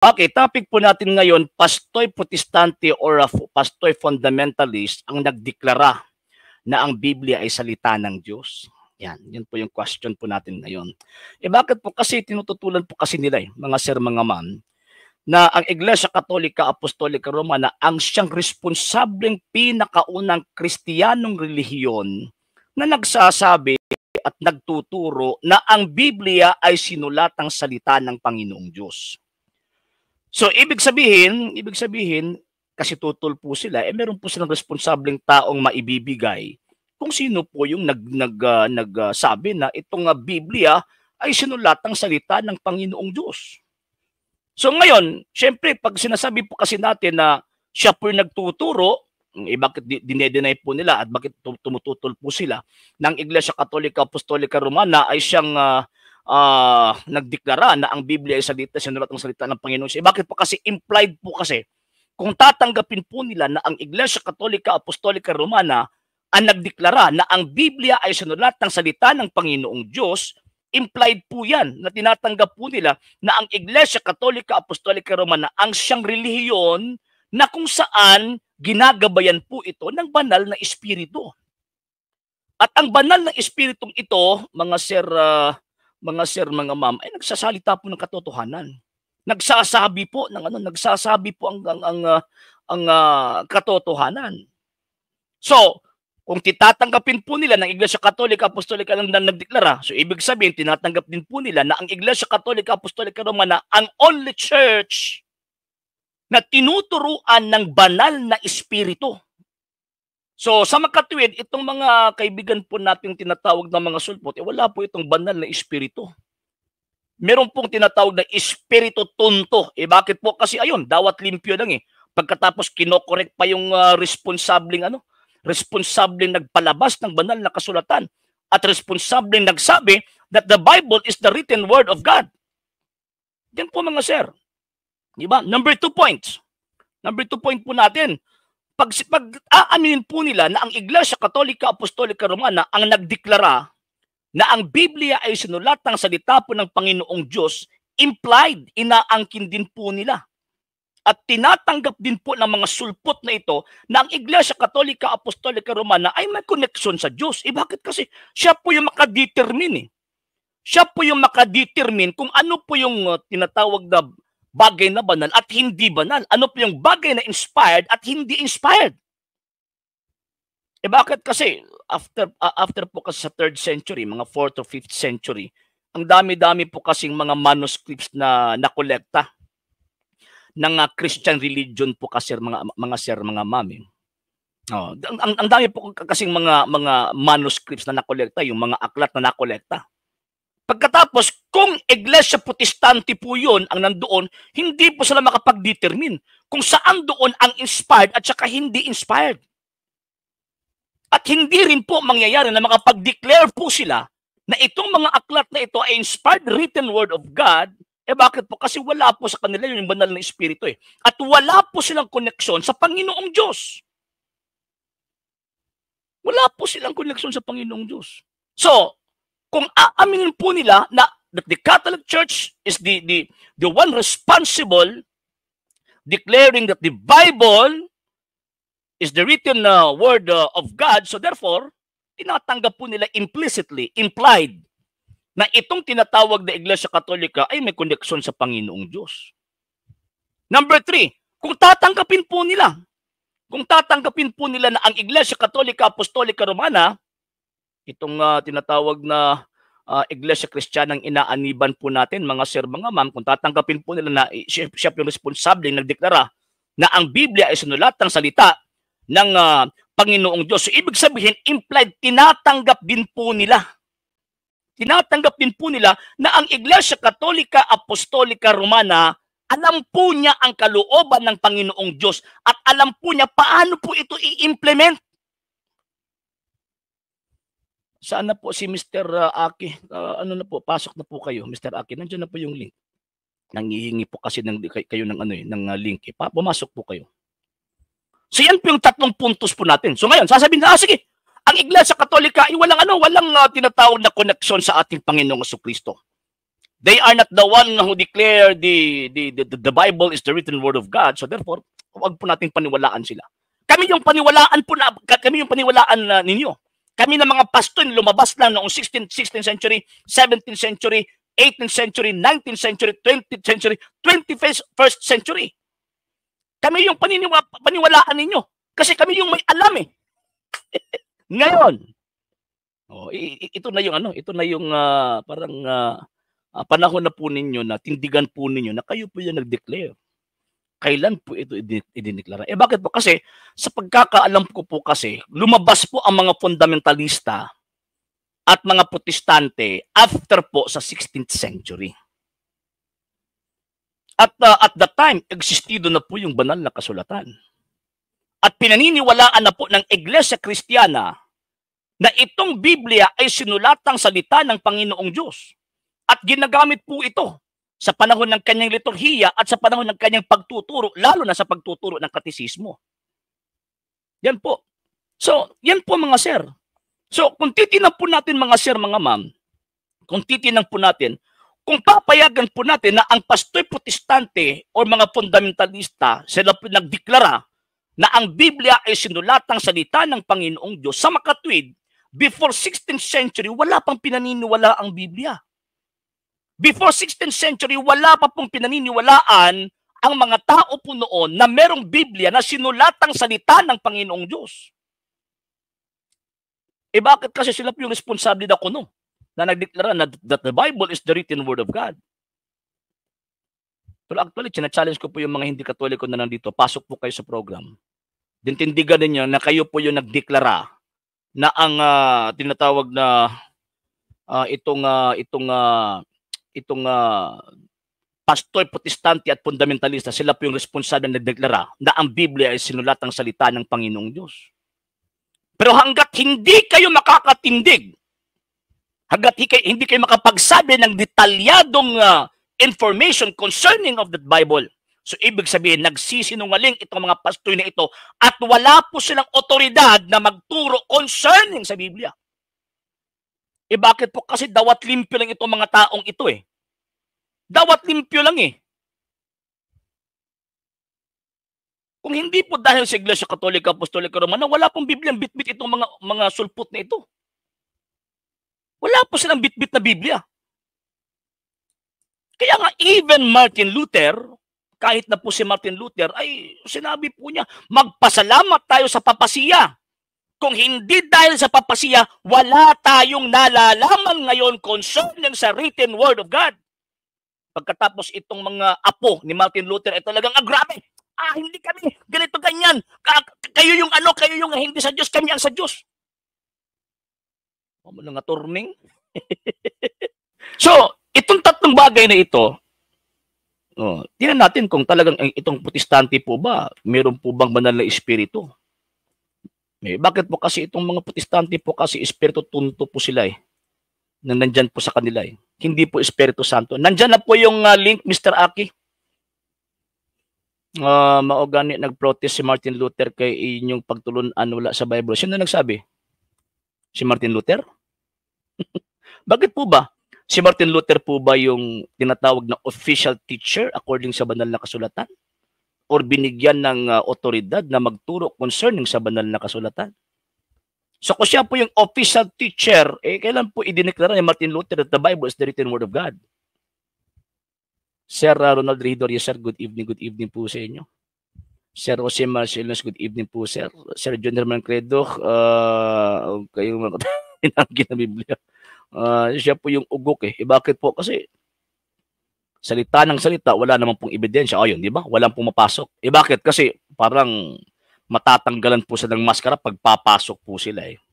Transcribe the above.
Okay, topic po natin ngayon, pastoy protestante or pastoy fundamentalist ang nagdeklara na ang Biblia ay salita ng Diyos. Yan, yun po yung question po natin ngayon. E bakit po? Kasi tinututulan po kasi nila eh, mga sir, mga ma'am, na ang Iglesia Katolika Apostolika Romana ang siyang responsableng pinakaunang Kristiyanong relihiyon na nagsasabi at nagtuturo na ang Biblia ay sinulatang salita ng Panginoong Diyos. So ibig sabihin, ibig sabihin kasi tutol po sila, eh meron po silang responsableng taong maibibigay kung sino po yung nag nag uh, ah, nagsabi ah, uh, na itong uh, Biblia ay sinulatang salita ng Panginoong Diyos. So ngayon, syempre pag sinasabi po kasi natin na siya po yung nagtuturo, mm, eh bakit dinedenay po nila at bakit tumututol po sila ng Iglesia Katolika Apostolika Romana ay siyang uh, uh, ah, nagdeklara na ang Biblia ay salita, sinulat ang salita ng Panginoon siya. Eh, bakit po kasi implied po kasi kung tatanggapin po nila na ang Iglesia Katolika Apostolika Romana ang nagdeklara na ang Biblia ay sinulat ng salita ng Panginoong Diyos, implied po yan na tinatanggap po nila na ang Iglesia Katolika Apostolika Romana ang siyang relihiyon na kung saan ginagabayan po ito ng banal na espiritu. At ang banal na espiritong ito, mga sir uh, mga sir, mga ma'am, ay nagsasalita po ng katotohanan. Nagsasabi po ng ano, nagsasabi po ang ang ang, ah, ang uh, katotohanan. So, kung titatanggapin po nila ng Iglesia Katolika Apostolika lang na nagdeklara, so ibig sabihin tinatanggap din po nila na ang Iglesia Katolika Apostolika Romana ang only church na tinuturuan ng banal na espiritu So sa makatwid, itong mga kaibigan po nating tinatawag na mga sulpot, eh, wala po itong banal na espiritu. Meron pong tinatawag na espiritu tonto. Eh bakit po? Kasi ayun, dawat limpyo lang eh. Pagkatapos kinokorek pa yung uh, responsabling ano, Responsableng nagpalabas ng banal na kasulatan at responsableng nagsabi that the Bible is the written word of God. Yan po mga sir. Di ba? Number two points. Number two point po natin, pag, pag aaminin po nila na ang Iglesia Katolika Apostolika Romana ang nagdeklara na ang Biblia ay sinulatang salita po ng Panginoong Diyos, implied, inaangkin din po nila. At tinatanggap din po ng mga sulpot na ito na ang Iglesia Katolika Apostolika Romana ay may connection sa Diyos. Eh bakit kasi siya po yung makadetermine eh. Siya po yung makadetermine kung ano po yung uh, tinatawag na bagay na banal at hindi banal? Ano po yung bagay na inspired at hindi inspired? Eh bakit kasi after uh, after po kasi sa 3rd century, mga 4th or 5th century, ang dami-dami po kasing mga manuscripts na nakolekta ng uh, Christian religion po kasi mga mga sir mga mami. Eh. Oh, ang, ang, ang dami po kasing mga mga manuscripts na nakolekta, yung mga aklat na nakolekta. Pagkatapos, kung iglesia protestante po yun ang nandoon, hindi po sila makapag-determine kung saan doon ang inspired at saka hindi inspired. At hindi rin po mangyayari na makapag-declare po sila na itong mga aklat na ito ay inspired written word of God, eh bakit po? Kasi wala po sa kanila yung banal na espiritu eh. At wala po silang koneksyon sa Panginoong Diyos. Wala po silang koneksyon sa Panginoong Diyos. So, kung aaminin po nila na that the Catholic Church is the, the, the one responsible declaring that the Bible is the written uh, word uh, of God, so therefore, tinatanggap po nila implicitly, implied, na itong tinatawag na Iglesia Katolika ay may koneksyon sa Panginoong Diyos. Number three, kung tatanggapin po nila, kung tatanggapin po nila na ang Iglesia Katolika Apostolika Romana itong uh, tinatawag na uh, Iglesia Kristiyanang inaaniban po natin, mga sir, mga ma'am, kung tatanggapin po nila na siya, siya yung responsable yung nagdeklara na ang Biblia ay sinulat ng salita ng uh, Panginoong Diyos. So, ibig sabihin, implied, tinatanggap din po nila. Tinatanggap din po nila na ang Iglesia Katolika Apostolika Romana, alam po niya ang kalooban ng Panginoong Diyos at alam po niya paano po ito i-implement. Saan na po si Mr. Ah, Aki? Uh, ano na po, pasok na po kayo, Mr. Aki. Nandiyan na po yung link. Nangihingi po kasi ng, kayo ng, ano, eh, ng ah, link. Eh. pumasok po kayo. So yan po yung tatlong puntos po natin. So ngayon, sasabihin na, ah, sige, ang Iglesia Katolika ay walang ano, walang uh, tinatawag na koneksyon sa ating Panginoong Heso Kristo. They are not the one who declare the, the, the, the Bible is the written word of God. So therefore, huwag po nating paniwalaan sila. Kami yung paniwalaan po na, kami yung paniwalaan uh, ninyo. Kami ng mga Paston, lumabas lang noong 16th, 16th century, 17th century, 18th century, 19th century, 20th century, 21st century. Kami yung paniniwa, paniwalaan ninyo. Kasi kami yung may alam eh. Ngayon, oh, ito na yung ano, ito na yung uh, parang uh, panahon na po ninyo na tindigan po ninyo na kayo po yung nag-declare kailan po ito idineklara? Eh bakit po? Kasi sa pagkakaalam ko po kasi, lumabas po ang mga fundamentalista at mga protestante after po sa 16th century. At uh, at that time, existido na po yung banal na kasulatan. At pinaniniwalaan na po ng Iglesia Kristiyana na itong Biblia ay sinulatang salita ng Panginoong Diyos. At ginagamit po ito sa panahon ng kanyang liturhiya at sa panahon ng kanyang pagtuturo, lalo na sa pagtuturo ng katisismo. Yan po. So, yan po mga sir. So, kung titinan po natin mga sir, mga ma'am, kung titinan po natin, kung papayagan po natin na ang pastoy protestante o mga fundamentalista, sila po nagdeklara na ang Biblia ay sinulatang salita ng Panginoong Diyos sa makatwid, before 16th century, wala pang pinaniniwala ang Biblia. Before 16th century, wala pa pong pinaniniwalaan ang mga tao po noon na merong Biblia na sinulatang salita ng Panginoong Diyos. Eh bakit kasi sila po yung responsable na kuno na nagdeklara na that the Bible is the written word of God? Pero actually, challenge ko po yung mga hindi katoliko na nandito. Pasok po kayo sa program. Dintindigan ninyo na kayo po yung nagdeklara na ang uh, tinatawag na uh, itong uh, itong uh, itong uh, pastor, protestante at fundamentalista, sila po yung responsable na nagdeklara na ang Biblia ay sinulatang salita ng Panginoong Diyos. Pero hanggat hindi kayo makakatindig, hanggat hindi kayo makapagsabi ng detalyadong uh, information concerning of the Bible, So ibig sabihin, nagsisinungaling itong mga pastoy na ito at wala po silang otoridad na magturo concerning sa Biblia. Eh bakit po? Kasi dawat limpyo lang itong mga taong ito eh. Dawat limpyo lang eh. Kung hindi po dahil sa Iglesia Katolika, Apostolika Romana, wala pong Biblia bitbit itong mga mga sulpot na ito. Wala po silang bitbit na Biblia. Kaya nga even Martin Luther, kahit na po si Martin Luther, ay sinabi po niya, magpasalamat tayo sa papasiya. Kung hindi dahil sa papasiya, wala tayong nalalaman ngayon concerning sa written word of God. Pagkatapos itong mga apo ni Martin Luther ay talagang ah, grabe. Ah, hindi kami ganito ganyan. kayo yung ano, kayo yung hindi sa Diyos, kami ang sa Diyos. Oh, Mamo lang turning. so, itong tatlong bagay na ito, oh, tingnan natin kung talagang itong protestante po ba, meron po bang banal na espiritu? Eh, bakit po kasi itong mga protestante po kasi espiritu tunto po sila eh. Na nandyan po sa kanila eh. Hindi po espiritu santo. Nandyan na po yung uh, link Mr. Aki. Uh, ah, maogani nagprotest si Martin Luther kay inyong pagtulunan wala sa Bible. Sino nagsabi? Si Martin Luther? bakit po ba? Si Martin Luther po ba yung tinatawag na official teacher according sa banal na kasulatan? or binigyan ng uh, otoridad na magturo concerning sa banal na kasulatan. So kung siya po yung official teacher, eh kailan po idineklara ni Martin Luther that the Bible is the written word of God? Sir uh, Ronald Ridor, yes sir, good evening, good evening po sa inyo. Sir Jose Marcelnos, good evening po sir. Sir John Herman Credo, uh, ah, kayong mga tinanggit na Biblia. Uh, siya po yung ugok eh. eh. Bakit po? Kasi salita ng salita, wala naman pong ebidensya. O yun, di ba? Wala pong mapasok. Eh bakit? Kasi parang matatanggalan po sila ng maskara pag papasok po sila eh.